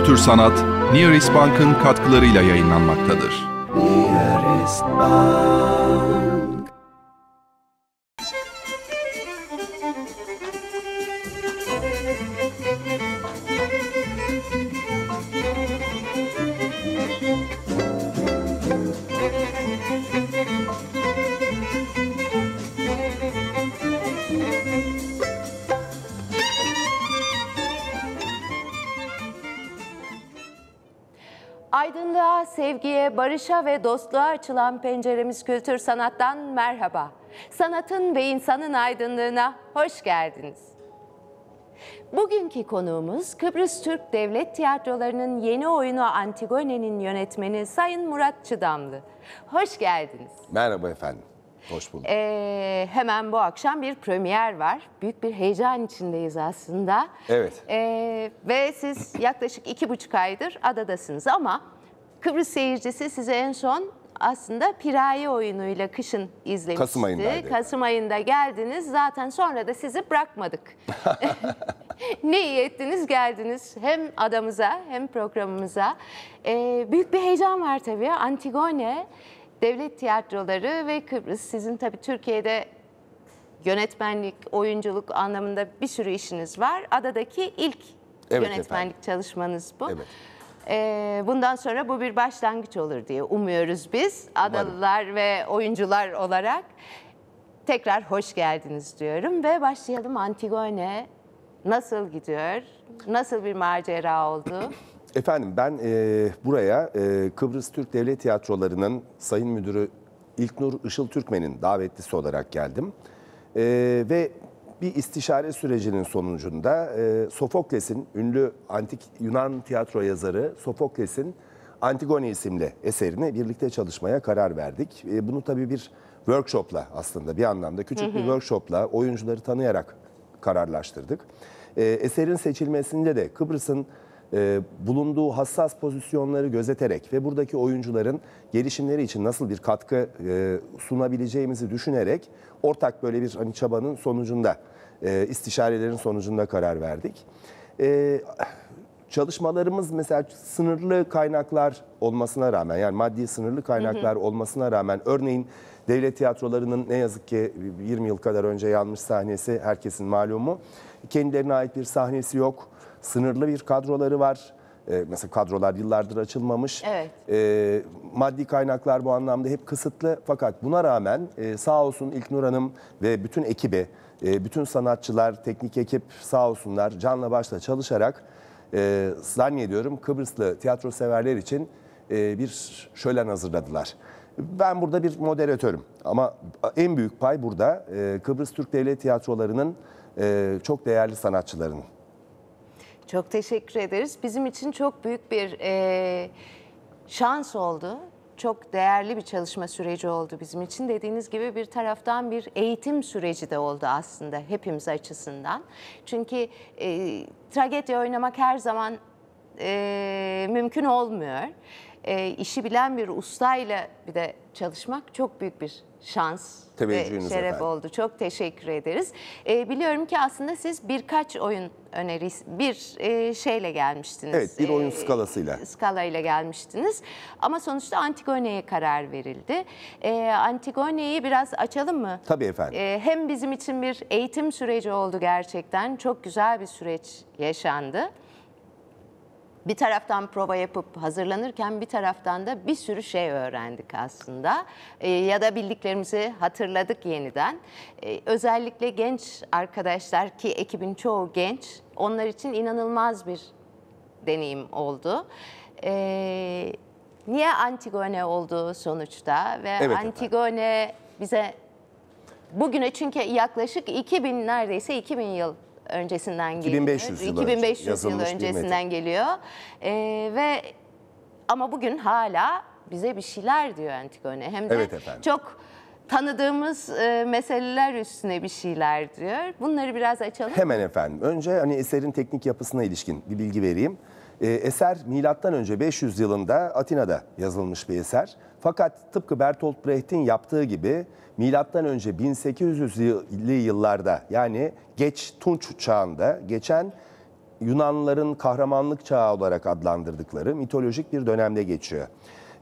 Kültür Sanat, Nearest Bank'ın katkılarıyla yayınlanmaktadır. Nearest Bank. Aydınlığa, sevgiye, barışa ve dostluğa açılan penceremiz kültür sanattan merhaba. Sanatın ve insanın aydınlığına hoş geldiniz. Bugünkü konuğumuz Kıbrıs Türk Devlet Tiyatroları'nın yeni oyunu Antigone'nin yönetmeni Sayın Murat Çıdamlı. Hoş geldiniz. Merhaba efendim. Hoş bulduk. Ee, hemen bu akşam bir premier var. Büyük bir heyecan içindeyiz aslında. Evet. Ee, ve siz yaklaşık iki buçuk aydır adadasınız ama Kıbrıs seyircisi size en son aslında piraye oyunuyla kışın izlemişti. Kasım ayındaydı. Kasım ayında geldiniz. Zaten sonra da sizi bırakmadık. ne iyi ettiniz geldiniz hem adamıza hem programımıza. Ee, büyük bir heyecan var tabii. Antigone, devlet tiyatroları ve Kıbrıs sizin tabii Türkiye'de yönetmenlik, oyunculuk anlamında bir sürü işiniz var. Adadaki ilk evet, yönetmenlik efendim. çalışmanız bu. Evet. Ee, bundan sonra bu bir başlangıç olur diye umuyoruz biz. Adalılar ve oyuncular olarak tekrar hoş geldiniz diyorum ve başlayalım Antigone nasıl gidiyor? Nasıl bir macera oldu? Efendim ben e, buraya e, Kıbrıs Türk Devlet Tiyatroları'nın Sayın Müdürü İlknur Işıl Türkmen'in davetlisi olarak geldim. E, ve bir istişare sürecinin sonucunda e, Sofokles'in, ünlü antik Yunan tiyatro yazarı Sofokles'in Antigone isimli eserini birlikte çalışmaya karar verdik. E, bunu tabii bir workshopla aslında bir anlamda küçük hı hı. bir workshopla oyuncuları tanıyarak kararlaştırdık. E, eserin seçilmesinde de Kıbrıs'ın e, bulunduğu hassas pozisyonları gözeterek ve buradaki oyuncuların gelişimleri için nasıl bir katkı e, sunabileceğimizi düşünerek ortak böyle bir hani çabanın sonucunda, e, istişarelerin sonucunda karar verdik. E, çalışmalarımız mesela sınırlı kaynaklar olmasına rağmen yani maddi sınırlı kaynaklar hı hı. olmasına rağmen örneğin devlet tiyatrolarının ne yazık ki 20 yıl kadar önce yanmış sahnesi herkesin malumu. Kendilerine ait bir sahnesi yok Sınırlı bir kadroları var. Ee, mesela kadrolar yıllardır açılmamış. Evet. Ee, maddi kaynaklar bu anlamda hep kısıtlı. Fakat buna rağmen e, sağ olsun İlknur Hanım ve bütün ekibi, e, bütün sanatçılar, teknik ekip sağ olsunlar canla başla çalışarak e, zannediyorum Kıbrıslı tiyatro severler için bir şölen hazırladılar. Ben burada bir moderatörüm ama en büyük pay burada Kıbrıs Türk Devlet Tiyatroları'nın çok değerli sanatçılarının. Çok teşekkür ederiz. Bizim için çok büyük bir e, şans oldu. Çok değerli bir çalışma süreci oldu bizim için. Dediğiniz gibi bir taraftan bir eğitim süreci de oldu aslında hepimiz açısından. Çünkü e, tragedya oynamak her zaman e, mümkün olmuyor e, işi bilen bir ustayla bir de çalışmak çok büyük bir şans ve şeref efendim. oldu. Çok teşekkür ederiz. E, biliyorum ki aslında siz birkaç oyun önerisi, bir e, şeyle gelmiştiniz. Evet, bir oyun e, skalasıyla. Skalayla gelmiştiniz. Ama sonuçta Antigone'ye karar verildi. E, Antigone'yi biraz açalım mı? Tabii efendim. E, hem bizim için bir eğitim süreci oldu gerçekten. Çok güzel bir süreç yaşandı bir taraftan prova yapıp hazırlanırken bir taraftan da bir sürü şey öğrendik aslında. E, ya da bildiklerimizi hatırladık yeniden. E, özellikle genç arkadaşlar ki ekibin çoğu genç onlar için inanılmaz bir deneyim oldu. E, niye Antigone oldu sonuçta ve evet, Antigone efendim. bize bugüne çünkü yaklaşık 2000 neredeyse 2000 yıl öncesinden geliyor. 2500 yıl, 2500 yıl öncesinden geliyor. E, ve ama bugün hala bize bir şeyler diyor Antigone. Hem de Evet efendim. çok tanıdığımız e, meseleler üstüne bir şeyler diyor. Bunları biraz açalım. Hemen efendim. Önce hani eserin teknik yapısına ilişkin bir bilgi vereyim. Ee, eser milattan önce 500 yılında Atina'da yazılmış bir eser. Fakat tıpkı Bertolt Brecht'in yaptığı gibi milattan önce 1800'lü yıllarda yani geç Tunç çağında geçen Yunanlıların kahramanlık çağı olarak adlandırdıkları mitolojik bir dönemde geçiyor.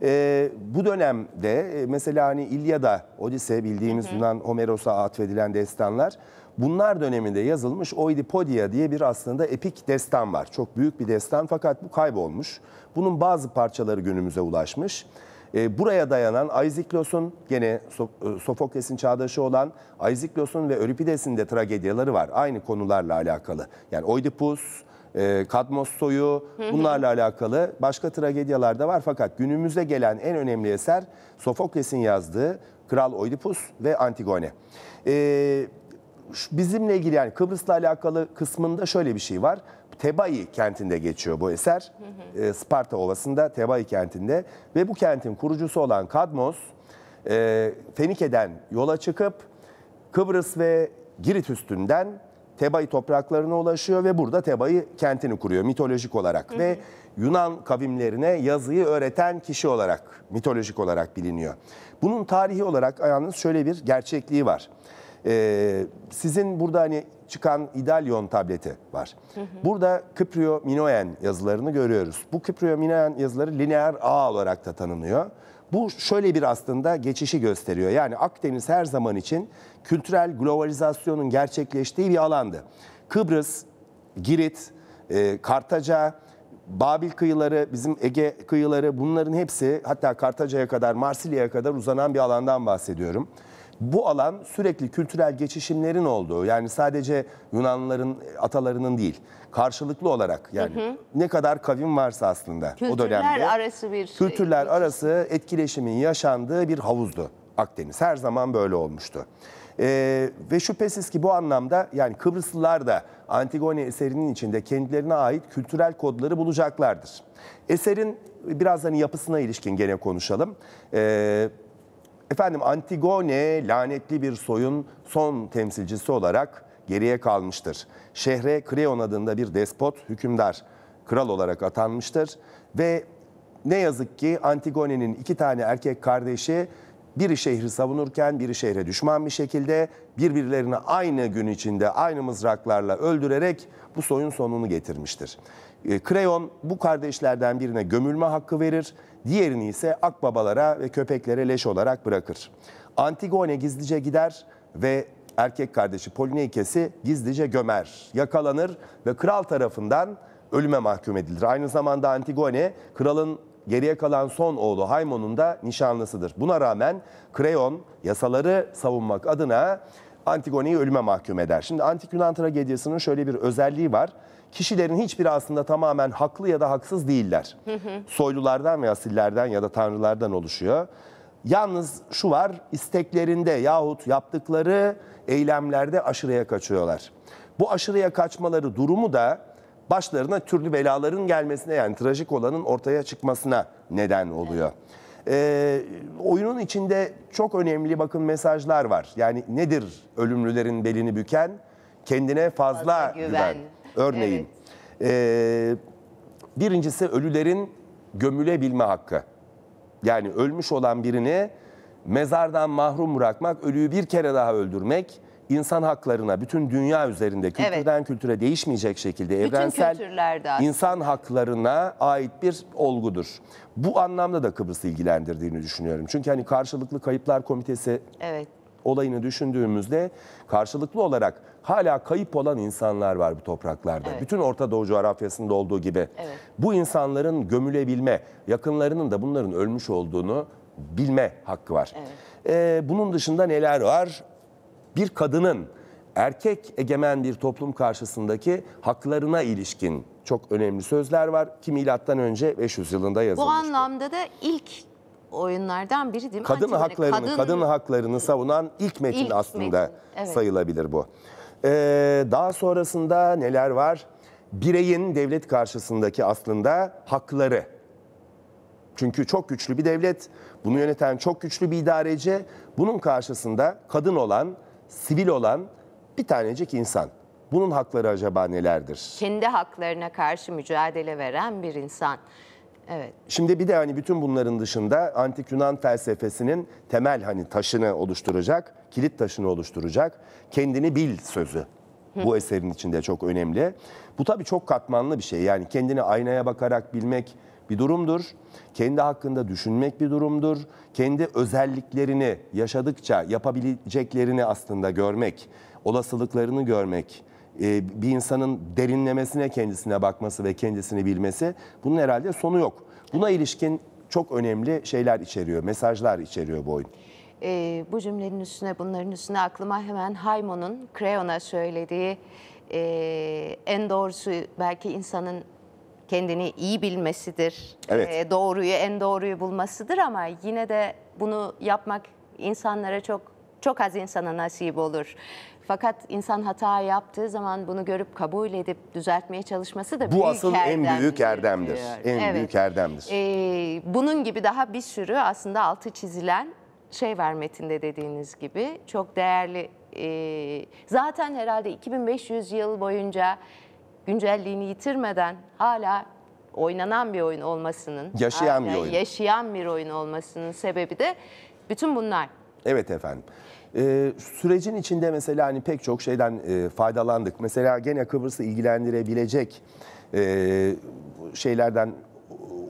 E, bu dönemde e, mesela hani İlyada, Odise bildiğimiz hı hı. Yunan Homeros'a atfedilen destanlar bunlar döneminde yazılmış Oidipodia diye bir aslında epik destan var. Çok büyük bir destan fakat bu kaybolmuş. Bunun bazı parçaları günümüze ulaşmış. E, buraya dayanan Aiziklos'un gene e, Sofokles'in çağdaşı olan Aiziklos'un ve Öripides'in de tragedyaları var. Aynı konularla alakalı. Yani Oidipus, e, Kadmos soyu bunlarla alakalı başka tragedyalar da var. Fakat günümüze gelen en önemli eser Sofokles'in yazdığı Kral Oidipus ve Antigone. Ee, bizimle ilgili yani Kıbrıs'la alakalı kısmında şöyle bir şey var. Tebai kentinde geçiyor bu eser. Hı ee, hı. Sparta Ovası'nda Tebai kentinde ve bu kentin kurucusu olan Kadmos e, Fenike'den yola çıkıp Kıbrıs ve Girit üstünden Tebai topraklarına ulaşıyor ve burada Tebai kentini kuruyor mitolojik olarak hı hı. ve Yunan kavimlerine yazıyı öğreten kişi olarak mitolojik olarak biliniyor. Bunun tarihi olarak yalnız şöyle bir gerçekliği var. Ee, sizin burada hani çıkan İdalyon tableti var. Hı hı. Burada Kiprio Minoen yazılarını görüyoruz. Bu Kiprio Minoen yazıları lineer ağ olarak da tanınıyor. Bu şöyle bir aslında geçişi gösteriyor. Yani Akdeniz her zaman için kültürel globalizasyonun gerçekleştiği bir alandı. Kıbrıs, Girit, e, Kartaca, Babil kıyıları, bizim Ege kıyıları bunların hepsi hatta Kartaca'ya kadar, Marsilya'ya kadar uzanan bir alandan bahsediyorum bu alan sürekli kültürel geçişimlerin olduğu yani sadece Yunanlıların e, atalarının değil karşılıklı olarak yani hı hı. ne kadar kavim varsa aslında kültürler o dönemde kültürler arası bir e, kültürler geçiş. arası etkileşimin yaşandığı bir havuzdu Akdeniz her zaman böyle olmuştu. Ee, ve şüphesiz ki bu anlamda yani Kıbrıslılar da Antigone eserinin içinde kendilerine ait kültürel kodları bulacaklardır. Eserin e, birazdan hani yapısına ilişkin gene konuşalım. Ee, Efendim Antigone lanetli bir soyun son temsilcisi olarak geriye kalmıştır. Şehre Kreon adında bir despot hükümdar kral olarak atanmıştır ve ne yazık ki Antigone'nin iki tane erkek kardeşi biri şehri savunurken biri şehre düşman bir şekilde birbirlerini aynı gün içinde aynı mızraklarla öldürerek bu soyun sonunu getirmiştir. Kreon ee, bu kardeşlerden birine gömülme hakkı verir Diğerini ise akbabalara ve köpeklere leş olarak bırakır. Antigone gizlice gider ve erkek kardeşi Polineikes'i gizlice gömer, yakalanır ve kral tarafından ölüme mahkum edilir. Aynı zamanda Antigone kralın geriye kalan son oğlu Haymon'un da nişanlısıdır. Buna rağmen Kreon yasaları savunmak adına Antigone'yi ölüme mahkum eder. Şimdi Antik Yunan tragediyasının şöyle bir özelliği var kişilerin hiçbiri aslında tamamen haklı ya da haksız değiller. Soylulardan ve asillerden ya da tanrılardan oluşuyor. Yalnız şu var, isteklerinde yahut yaptıkları eylemlerde aşırıya kaçıyorlar. Bu aşırıya kaçmaları durumu da başlarına türlü belaların gelmesine yani trajik olanın ortaya çıkmasına neden oluyor. Ee, oyunun içinde çok önemli bakın mesajlar var. Yani nedir ölümlülerin belini büken? Kendine fazla, fazla güven. güven. Örneğin evet. e, birincisi ölülerin gömülebilme hakkı. Yani ölmüş olan birini mezardan mahrum bırakmak, ölüyü bir kere daha öldürmek insan haklarına bütün dünya üzerinde kültürden evet. kültüre değişmeyecek şekilde bütün evrensel insan haklarına ait bir olgudur. Bu anlamda da Kıbrıs ilgilendirdiğini düşünüyorum. Çünkü hani karşılıklı kayıplar komitesi evet olayını düşündüğümüzde karşılıklı olarak hala kayıp olan insanlar var bu topraklarda. Evet. Bütün Orta Doğu coğrafyasında olduğu gibi. Evet. Bu insanların gömülebilme, yakınlarının da bunların ölmüş olduğunu bilme hakkı var. Evet. Ee, bunun dışında neler var? Bir kadının erkek egemen bir toplum karşısındaki haklarına ilişkin çok önemli sözler var ki milattan önce 500 yılında yazılmış. Bu anlamda da ilk oyunlardan biri değil mi? Kadın Antimone, haklarını, kadın... kadın haklarını savunan ilk metin ilk aslında metin. Evet. sayılabilir bu. Ee, daha sonrasında neler var? Bireyin devlet karşısındaki aslında hakları. Çünkü çok güçlü bir devlet, bunu yöneten çok güçlü bir idareci. Bunun karşısında kadın olan, sivil olan bir tanecik insan. Bunun hakları acaba nelerdir? Kendi haklarına karşı mücadele veren bir insan. Evet. Şimdi bir de hani bütün bunların dışında antik Yunan felsefesinin temel hani taşını oluşturacak, kilit taşını oluşturacak kendini bil sözü. Bu eserin içinde çok önemli. Bu tabii çok katmanlı bir şey. Yani kendini aynaya bakarak bilmek bir durumdur. Kendi hakkında düşünmek bir durumdur. Kendi özelliklerini yaşadıkça yapabileceklerini aslında görmek, olasılıklarını görmek, e, bir insanın derinlemesine kendisine bakması ve kendisini bilmesi bunun herhalde sonu yok. Buna ilişkin çok önemli şeyler içeriyor, mesajlar içeriyor bu oyun. E, bu cümlenin üstüne, bunların üstüne aklıma hemen Haymon'un Kreon'a söylediği e, en doğrusu belki insanın kendini iyi bilmesidir. Evet. E, doğruyu, en doğruyu bulmasıdır ama yine de bunu yapmak insanlara çok çok az insana nasip olur. Fakat insan hata yaptığı zaman bunu görüp kabul edip düzeltmeye çalışması da Bu büyük asıl en büyük erdemdir. Diyor. En evet. büyük erdemdir. Ee, bunun gibi daha bir sürü aslında altı çizilen şey var metinde dediğiniz gibi. Çok değerli. E, zaten herhalde 2500 yıl boyunca güncelliğini yitirmeden hala oynanan bir oyun olmasının, yaşayan bir oyun, yaşayan bir oyun olmasının sebebi de bütün bunlar. Evet efendim. E, sürecin içinde mesela hani pek çok şeyden e, faydalandık. Mesela gene Kıbrıs'ı ilgilendirebilecek e, şeylerden,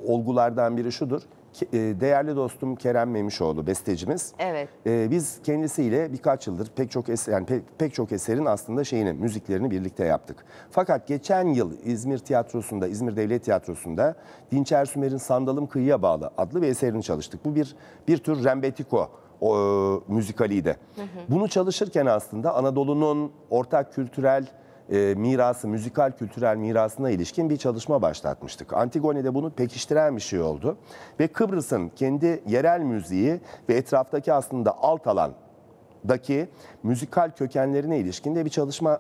olgulardan biri şudur e, değerli dostum Kerem Memişoğlu bestecimiz. Evet. E, biz kendisiyle birkaç yıldır pek çok eser, yani pek, pek çok eserin aslında şeyini müziklerini birlikte yaptık. Fakat geçen yıl İzmir Tiyatrosu'nda, İzmir Devlet Tiyatrosu'nda Dinçer Sümer'in Sandalım Kıyıya Bağlı adlı bir eserini çalıştık. Bu bir bir tür rembetiko o, e, müzikaliydi. Hı hı. Bunu çalışırken aslında Anadolu'nun ortak kültürel e, mirası, müzikal kültürel mirasına ilişkin bir çalışma başlatmıştık. Antigone'de bunu pekiştiren bir şey oldu. Ve Kıbrıs'ın kendi yerel müziği ve etraftaki aslında alt alandaki müzikal kökenlerine ilişkin de bir çalışmayı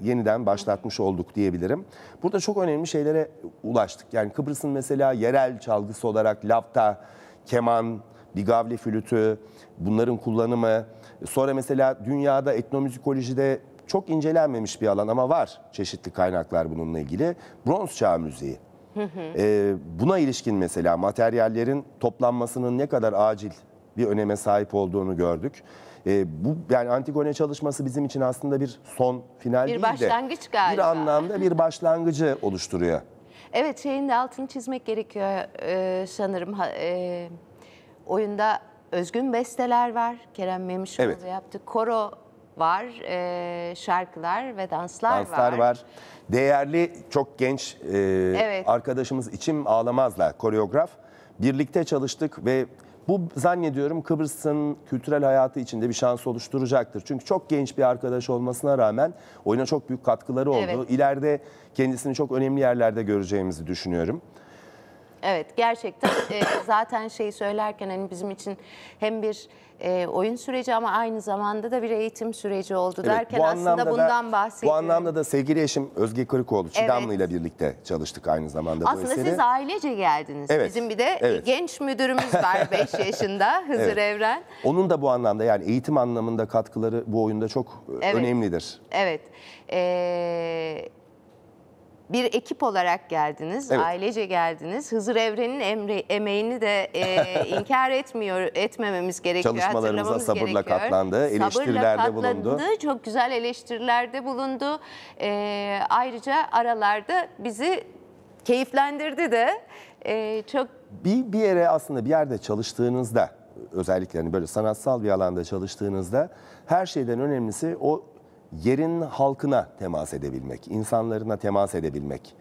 yeniden başlatmış olduk diyebilirim. Burada çok önemli şeylere ulaştık. Yani Kıbrıs'ın mesela yerel çalgısı olarak lavta, keman, Ligavli flütü, bunların kullanımı. Sonra mesela dünyada etnomüzikolojide çok incelenmemiş bir alan ama var çeşitli kaynaklar bununla ilgili. Bronz çağı müziği. ee, buna ilişkin mesela materyallerin toplanmasının ne kadar acil bir öneme sahip olduğunu gördük. E, bu yani Antigone çalışması bizim için aslında bir son final bir değil de başlangıç galiba. bir anlamda bir başlangıcı oluşturuyor. Evet şeyin de altını çizmek gerekiyor e, sanırım. E, Oyunda özgün besteler var. Kerem Memişoğlu evet. yaptı. Koro var, e, şarkılar ve danslar, danslar var. var. Değerli, çok genç e, evet. arkadaşımız için Ağlamaz'la koreograf. Birlikte çalıştık ve bu zannediyorum Kıbrıs'ın kültürel hayatı içinde bir şans oluşturacaktır. Çünkü çok genç bir arkadaş olmasına rağmen oyuna çok büyük katkıları oldu. Evet. İleride kendisini çok önemli yerlerde göreceğimizi düşünüyorum. Evet gerçekten e, zaten şeyi söylerken hani bizim için hem bir e, oyun süreci ama aynı zamanda da bir eğitim süreci oldu evet, derken bu aslında bundan bahsediyorum. Bu anlamda da sevgili eşim Özge Kırıkoğlu, Çidamlı evet. ile birlikte çalıştık aynı zamanda aslında bu Aslında siz ailece geldiniz. Evet. Bizim bir de evet. genç müdürümüz var 5 yaşında Hızır evet. Evren. Onun da bu anlamda yani eğitim anlamında katkıları bu oyunda çok e, evet. önemlidir. Evet. Evet bir ekip olarak geldiniz, evet. ailece geldiniz. Hızır Evren'in emeğini de e, inkar etmiyor, etmememiz gerekiyor. Çalışmalarımıza sabırla gerekiyor. katlandı, eleştirilerde sabırla katlandı, bulundu. Çok güzel eleştirilerde bulundu. E, ayrıca aralarda bizi keyiflendirdi de. E, çok bir, bir yere aslında bir yerde çalıştığınızda özellikle hani böyle sanatsal bir alanda çalıştığınızda her şeyden önemlisi o yerin halkına temas edebilmek, insanlarına temas edebilmek,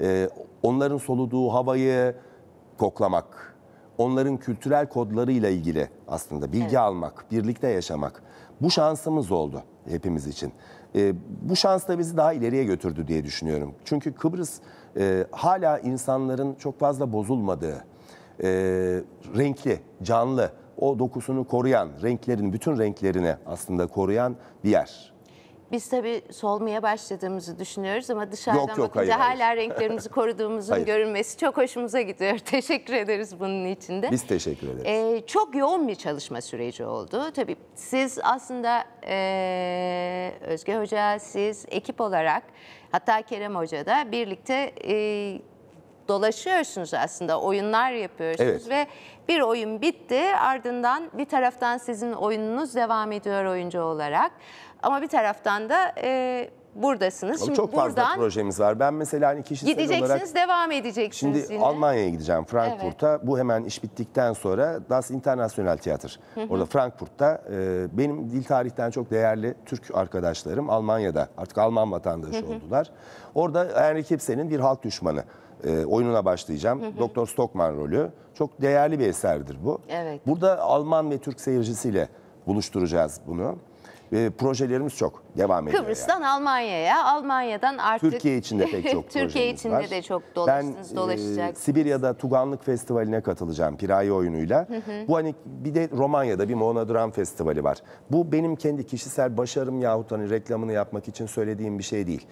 e, onların soluduğu havayı koklamak, onların kültürel kodlarıyla ilgili aslında bilgi evet. almak, birlikte yaşamak. Bu şansımız oldu hepimiz için. E, bu şans da bizi daha ileriye götürdü diye düşünüyorum. Çünkü Kıbrıs e, hala insanların çok fazla bozulmadığı, renkli, canlı, o dokusunu koruyan, renklerin bütün renklerini aslında koruyan bir yer. Biz tabii solmaya başladığımızı düşünüyoruz ama dışarıdan yok, yok, bakınca hayır, hala hayır. renklerimizi koruduğumuzun görünmesi çok hoşumuza gidiyor. Teşekkür ederiz bunun için de. Biz teşekkür ederiz. Ee, çok yoğun bir çalışma süreci oldu. Tabii siz aslında e, Özge Hoca, siz ekip olarak hatta Kerem Hoca da birlikte e, dolaşıyorsunuz aslında. Oyunlar yapıyorsunuz evet. ve bir oyun bitti. Ardından bir taraftan sizin oyununuz devam ediyor oyuncu olarak. Ama bir taraftan da e, buradasınız. şimdi çok fazla projemiz var. Ben mesela hani kişisel gideceksiniz, olarak... Gideceksiniz, devam edeceksiniz Şimdi Almanya'ya gideceğim, Frankfurt'a. Evet. Bu hemen iş bittikten sonra Das International Theater. Orada Frankfurt'ta e, benim dil tarihten çok değerli Türk arkadaşlarım Almanya'da. Artık Alman vatandaşı oldular. Orada Henrik Ibsen'in bir halk düşmanı e, oyununa başlayacağım. Doktor Stockman rolü. Çok değerli bir eserdir bu. Evet. Burada Alman ve Türk seyircisiyle buluşturacağız bunu e, projelerimiz çok. Devam ediyor Kıbrıs'tan yani. Almanya'ya, Almanya'dan artık... Türkiye içinde pek çok Türkiye içinde var. de çok dolaştınız, ben, dolaşacaksınız. E, Sibirya'da Tuganlık Festivali'ne katılacağım Piraye oyunuyla. Bu hani bir de Romanya'da bir Monodram Festivali var. Bu benim kendi kişisel başarım yahut hani reklamını yapmak için söylediğim bir şey değil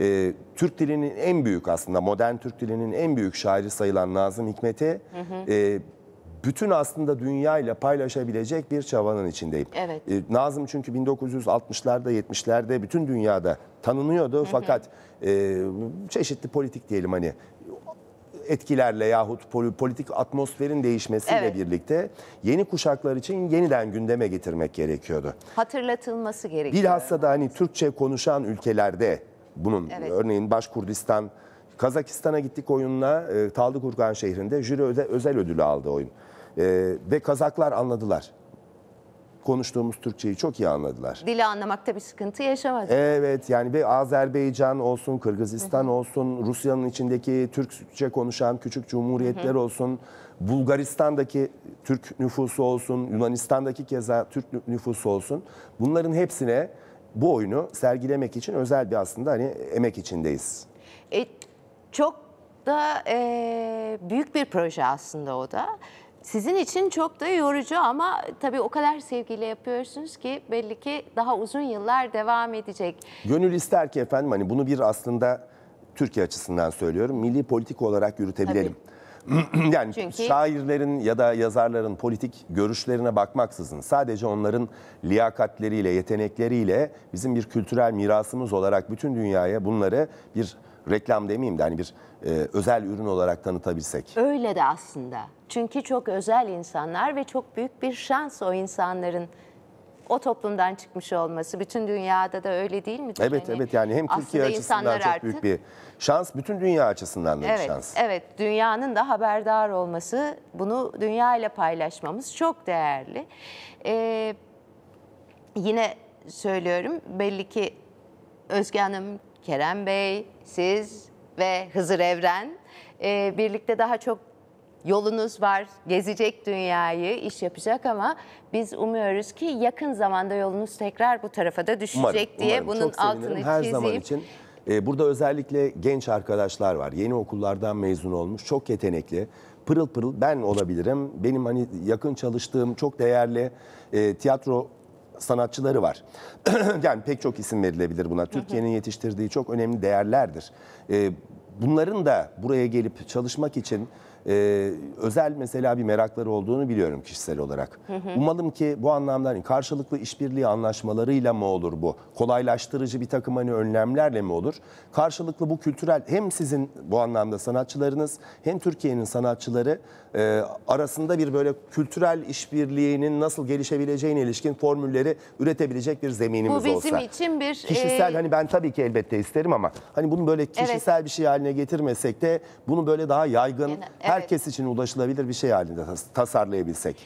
e, Türk dilinin en büyük aslında modern Türk dilinin en büyük şairi sayılan Nazım Hikmet'e e, bütün aslında dünya ile paylaşabilecek bir çabanın içindeyim. Evet. E, Nazım çünkü 1960'larda 70'lerde bütün dünyada tanınıyordu hı hı. fakat e, çeşitli politik diyelim hani etkilerle yahut politik atmosferin değişmesiyle evet. birlikte yeni kuşaklar için yeniden gündeme getirmek gerekiyordu. Hatırlatılması gerekiyor. Bilhassa da hani Türkçe konuşan ülkelerde bunun evet. örneğin Başkurdistan, Kazakistan'a gittik oyunla e, Taldıkurgan şehrinde jüri özel ödülü aldı oyun. Ee, ve Kazaklar anladılar. Konuştuğumuz Türkçeyi çok iyi anladılar. Dili anlamakta bir sıkıntı yaşamadı. Evet yani bir Azerbaycan olsun, Kırgızistan olsun, Rusya'nın içindeki Türkçe konuşan küçük cumhuriyetler olsun, Bulgaristan'daki Türk nüfusu olsun, Yunanistan'daki keza Türk nüfusu olsun. Bunların hepsine bu oyunu sergilemek için özel bir aslında hani emek içindeyiz. E, çok da e, büyük bir proje aslında o da. Sizin için çok da yorucu ama tabii o kadar sevgiyle yapıyorsunuz ki belli ki daha uzun yıllar devam edecek. Gönül ister ki efendim hani bunu bir aslında Türkiye açısından söylüyorum milli politik olarak yürütebilelim. yani Çünkü... şairlerin ya da yazarların politik görüşlerine bakmaksızın sadece onların liyakatleriyle, yetenekleriyle bizim bir kültürel mirasımız olarak bütün dünyaya bunları bir reklam demeyeyim de hani bir e, özel ürün olarak tanıtabilsek. Öyle de aslında. Çünkü çok özel insanlar ve çok büyük bir şans o insanların o toplumdan çıkmış olması. Bütün dünyada da öyle değil mi? Evet yani, evet yani hem Türkiye açısından çok büyük bir şans, bütün dünya açısından da evet, bir şans. Evet, dünyanın da haberdar olması, bunu dünya ile paylaşmamız çok değerli. Ee, yine söylüyorum belli ki Özge Hanım, Kerem Bey, siz ve Hızır Evren. E, birlikte daha çok yolunuz var, gezecek dünyayı, iş yapacak ama biz umuyoruz ki yakın zamanda yolunuz tekrar bu tarafa da düşecek umarım, diye bunun Çok altını sevinirim. Her zaman için e, burada özellikle genç arkadaşlar var. Yeni okullardan mezun olmuş, çok yetenekli. Pırıl pırıl ben olabilirim. Benim hani yakın çalıştığım çok değerli e, tiyatro sanatçıları var. yani pek çok isim verilebilir buna. Türkiye'nin yetiştirdiği çok önemli değerlerdir. Ee, bunların da buraya gelip çalışmak için e, özel mesela bir merakları olduğunu biliyorum kişisel olarak. Hı hı. Umalım ki bu anlamda karşılıklı işbirliği anlaşmalarıyla mı olur bu? Kolaylaştırıcı bir takım hani önlemlerle mi olur? Karşılıklı bu kültürel hem sizin bu anlamda sanatçılarınız hem Türkiye'nin sanatçıları e, arasında bir böyle kültürel işbirliğinin nasıl gelişebileceğine ilişkin formülleri üretebilecek bir zeminimiz olsa. Bu bizim olsa. için bir... E, kişisel e... hani ben tabii ki elbette isterim ama hani bunu böyle kişisel evet. bir şey haline getirmesek de bunu böyle daha yaygın yani, evet herkes için ulaşılabilir bir şey halinde tas- tasarlayabilsek.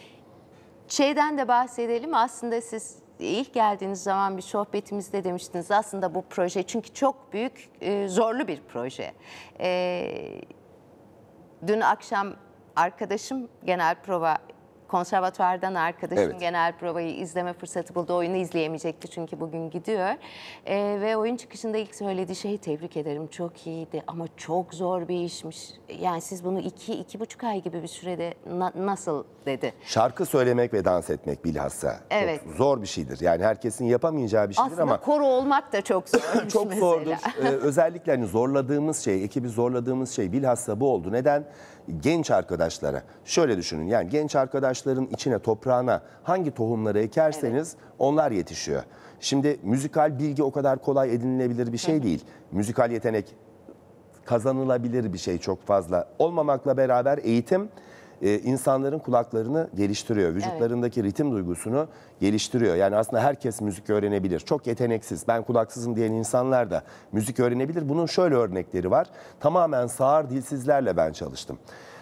Şeyden de bahsedelim aslında siz ilk geldiğiniz zaman bir sohbetimizde demiştiniz aslında bu proje çünkü çok büyük e, zorlu bir proje. E, dün akşam arkadaşım genel prova konservatuvardan arkadaşım evet. genel provayı izleme fırsatı buldu. Oyunu izleyemeyecekti çünkü bugün gidiyor. E, ve oyun çıkışında ilk söylediği şeyi tebrik ederim. Çok iyiydi ama çok zor bir işmiş. Yani siz bunu iki, iki buçuk ay gibi bir sürede na nasıl dedi. Şarkı söylemek ve dans etmek bilhassa evet. çok zor bir şeydir. Yani herkesin yapamayacağı bir şeydir Aslında ama. Aslında koro olmak da çok zor. çok mesela. zordur. ee, özellikle hani zorladığımız şey, ekibi zorladığımız şey bilhassa bu oldu. Neden? genç arkadaşlara şöyle düşünün yani genç arkadaşların içine toprağına hangi tohumları ekerseniz evet. onlar yetişiyor. Şimdi müzikal bilgi o kadar kolay edinilebilir bir şey değil. Müzikal yetenek kazanılabilir bir şey çok fazla olmamakla beraber eğitim e, insanların kulaklarını geliştiriyor. Vücutlarındaki evet. ritim duygusunu geliştiriyor. Yani aslında herkes müzik öğrenebilir. Çok yeteneksiz, ben kulaksızım diyen insanlar da müzik öğrenebilir. Bunun şöyle örnekleri var. Tamamen sağır dilsizlerle ben çalıştım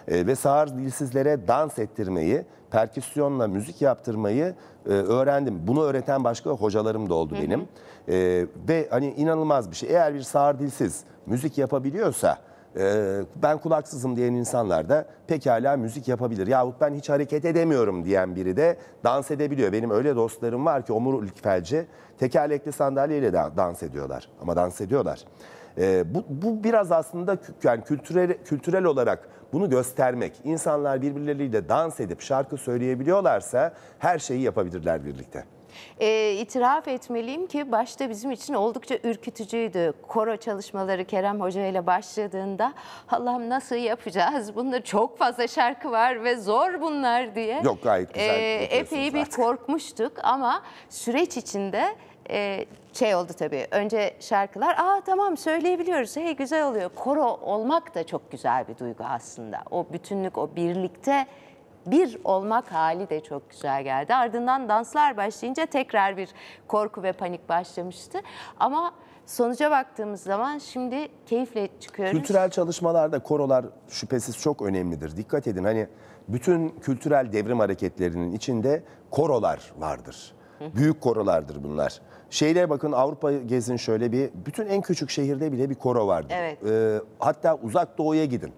e, ve sağır dilsizlere dans ettirmeyi, perküsyonla müzik yaptırmayı e, öğrendim. Bunu öğreten başka hocalarım da oldu benim. Hı hı. E, ve hani inanılmaz bir şey. Eğer bir sağır dilsiz müzik yapabiliyorsa ee, ben kulaksızım diyen insanlar da pekala müzik yapabilir. Yahut ben hiç hareket edemiyorum diyen biri de dans edebiliyor. Benim öyle dostlarım var ki omurilik felci tekerlekli sandalyeyle de dans ediyorlar. Ama dans ediyorlar. E, bu, bu biraz aslında yani kültürel, kültürel olarak bunu göstermek. İnsanlar birbirleriyle dans edip şarkı söyleyebiliyorlarsa her şeyi yapabilirler birlikte. E, itiraf etmeliyim ki başta bizim için oldukça ürkütücüydü. Koro çalışmaları Kerem Hoca ile başladığında Allah'ım nasıl yapacağız? Bunda çok fazla şarkı var ve zor bunlar diye. Yok gayet güzel. E, epey bir artık. korkmuştuk ama süreç içinde e, şey oldu tabii. Önce şarkılar, aa tamam söyleyebiliyoruz, hey güzel oluyor. Koro olmak da çok güzel bir duygu aslında. O bütünlük, o birlikte bir olmak hali de çok güzel geldi. Ardından danslar başlayınca tekrar bir korku ve panik başlamıştı. Ama sonuca baktığımız zaman şimdi keyifle çıkıyoruz. Kültürel çalışmalarda korolar şüphesiz çok önemlidir. Dikkat edin hani bütün kültürel devrim hareketlerinin içinde korolar vardır. Büyük korolardır bunlar. Şeylere bakın Avrupa gezin şöyle bir bütün en küçük şehirde bile bir koro vardır. Evet. Ee, hatta uzak doğuya gidin.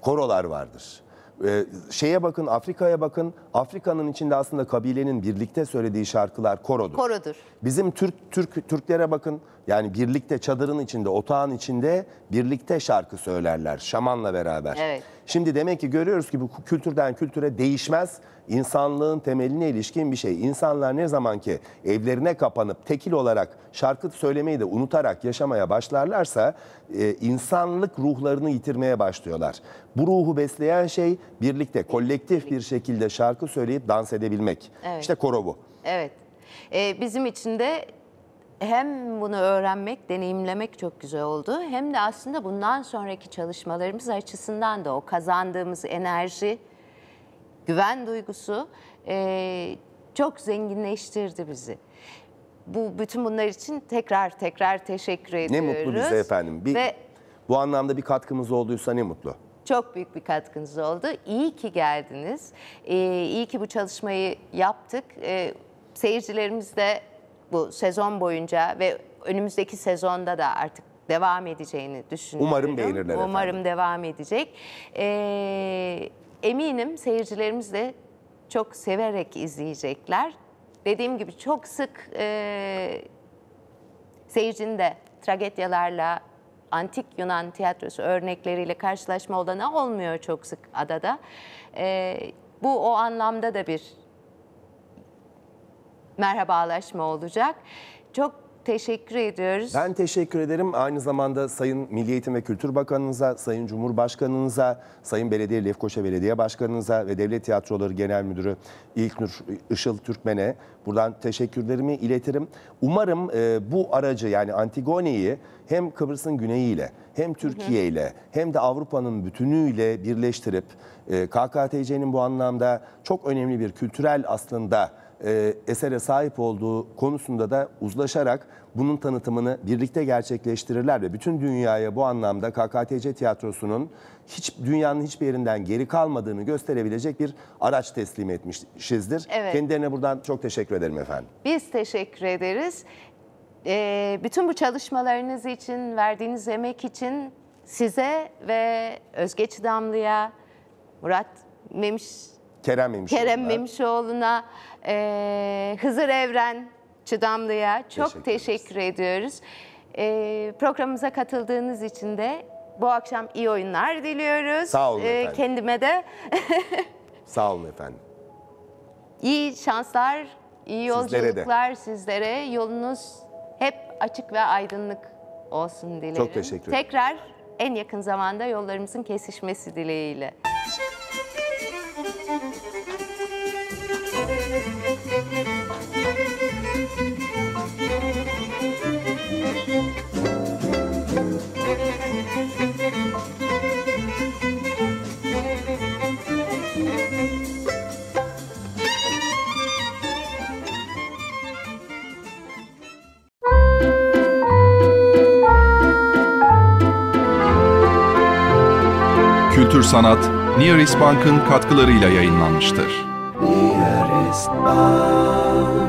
Korolar vardır. Ee, şeye bakın, Afrika'ya bakın. Afrika'nın içinde aslında kabilenin birlikte söylediği şarkılar korodur. Korodur. Bizim Türk Türk Türklere bakın. Yani birlikte çadırın içinde, otağın içinde birlikte şarkı söylerler şamanla beraber. Evet. Şimdi demek ki görüyoruz ki bu kültürden kültüre değişmez insanlığın temeline ilişkin bir şey. İnsanlar ne zaman ki evlerine kapanıp tekil olarak şarkı söylemeyi de unutarak yaşamaya başlarlarsa e, insanlık ruhlarını yitirmeye başlıyorlar. Bu ruhu besleyen şey birlikte kolektif bir şekilde şarkı söyleyip dans edebilmek. Evet. İşte koro bu. Evet. Ee, bizim için de hem bunu öğrenmek, deneyimlemek çok güzel oldu. Hem de aslında bundan sonraki çalışmalarımız açısından da o kazandığımız enerji, güven duygusu e, çok zenginleştirdi bizi. Bu bütün bunlar için tekrar tekrar teşekkür ediyoruz. Ne mutlu bize efendim. Bir, Ve bu anlamda bir katkımız olduysa ne mutlu. Çok büyük bir katkınız oldu. İyi ki geldiniz. Ee, iyi ki bu çalışmayı yaptık. Ee, seyircilerimiz de bu sezon boyunca ve önümüzdeki sezonda da artık devam edeceğini düşünüyorum. Umarım beğenirler Umarım devam edecek. Ee, eminim seyircilerimiz de çok severek izleyecekler. Dediğim gibi çok sık e, seyircinin de tragedyalarla, antik Yunan tiyatrosu örnekleriyle karşılaşma olana olmuyor çok sık adada. E, bu o anlamda da bir merhabalaşma olacak. Çok teşekkür ediyoruz. Ben teşekkür ederim. Aynı zamanda Sayın Milli Eğitim ve Kültür Bakanınıza, Sayın Cumhurbaşkanınıza, Sayın Belediye Lefkoşa Belediye Başkanınıza ve Devlet Tiyatroları Genel Müdürü İlknur Işıl Türkmen'e Buradan teşekkürlerimi iletirim. Umarım e, bu aracı yani Antigone'yi hem Kıbrıs'ın güneyiyle hem Türkiye ile hem de Avrupa'nın bütünüyle birleştirip e, KKTC'nin bu anlamda çok önemli bir kültürel aslında e, esere sahip olduğu konusunda da uzlaşarak bunun tanıtımını birlikte gerçekleştirirler ve bütün dünyaya bu anlamda KKTC tiyatrosunun hiç dünyanın hiçbir yerinden geri kalmadığını gösterebilecek bir araç teslim etmişizdir. Evet. Kendilerine buradan çok teşekkür ederim ederim efendim. Biz teşekkür ederiz. Ee, bütün bu çalışmalarınız için, verdiğiniz emek için size ve Özge Çıdamlıya, Murat Memiş, Kerem Memişoğlu'na, Kerem Memişoğlu'na e, Hızır Evren Çıdamlı'ya çok teşekkür, teşekkür ediyoruz. E, programımıza katıldığınız için de bu akşam iyi oyunlar diliyoruz. Sağ olun ee, efendim. E, kendime de. Sağ olun efendim. İyi şanslar, İyi yolculuklar sizlere, de. sizlere. Yolunuz hep açık ve aydınlık olsun dilerim. Çok teşekkür ederim. Tekrar en yakın zamanda yollarımızın kesişmesi dileğiyle. sanat Nearest Bank'ın katkılarıyla yayınlanmıştır. Nearest Bank.